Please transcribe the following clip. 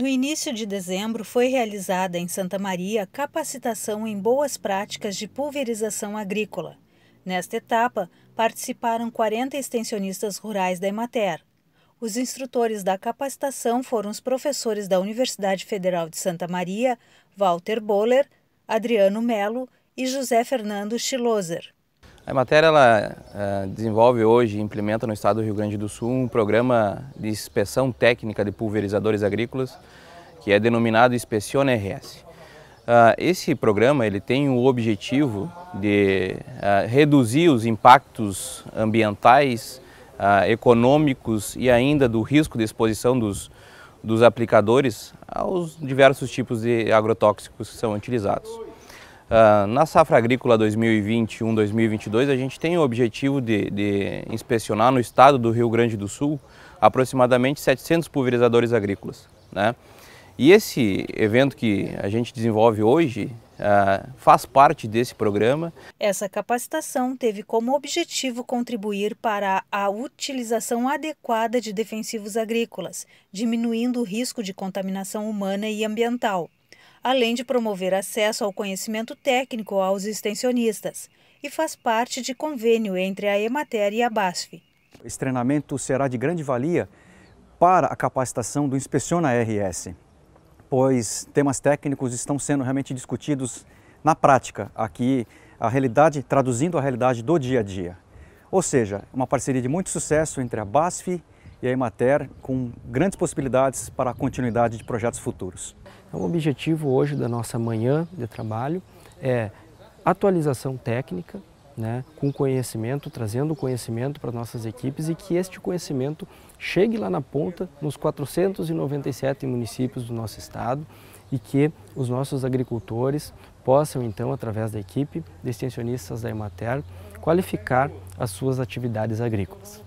No início de dezembro, foi realizada em Santa Maria capacitação em boas práticas de pulverização agrícola. Nesta etapa, participaram 40 extensionistas rurais da Emater. Os instrutores da capacitação foram os professores da Universidade Federal de Santa Maria, Walter Boller, Adriano Melo e José Fernando Schiloser. A matéria ela é, desenvolve hoje e implementa no estado do Rio Grande do Sul um programa de inspeção técnica de pulverizadores agrícolas que é denominado Inspeciona RS. Uh, ah, esse programa ele tem o objetivo de uh, reduzir os impactos ambientais, ah, econômicos e ainda do risco de exposição dos, dos aplicadores aos diversos tipos de agrotóxicos que são utilizados. Uh, na safra agrícola 2021-2022, a gente tem o objetivo de, de, inspecionar no estado do Rio Grande do Sul aproximadamente 700 pulverizadores agrícolas. Né? E esse evento que a gente desenvolve hoje uh, faz parte desse programa. Essa capacitação teve como objetivo contribuir para a utilização adequada de defensivos agrícolas, diminuindo o risco de contaminação humana e ambiental além de promover acesso ao conhecimento técnico aos extensionistas, e faz parte de convênio entre a Emater e a BASF. Esse treinamento será de grande valia para a capacitação do Inspeciona RS, pois temas técnicos estão sendo realmente discutidos na prática aqui, a realidade, traduzindo a realidade do dia a dia. Ou seja, uma parceria de muito sucesso entre a BASF e a Emater com grandes possibilidades para a continuidade de projetos futuros. É, o objetivo hoje da nossa manhã de trabalho é atualização técnica, né, com conhecimento, trazendo conhecimento para nossas equipes e que este conhecimento chegue lá na ponta, nos 497 municípios do nosso estado e que os nossos agricultores possam então, através da equipe de extensionistas da Emater, qualificar as suas atividades agrícolas.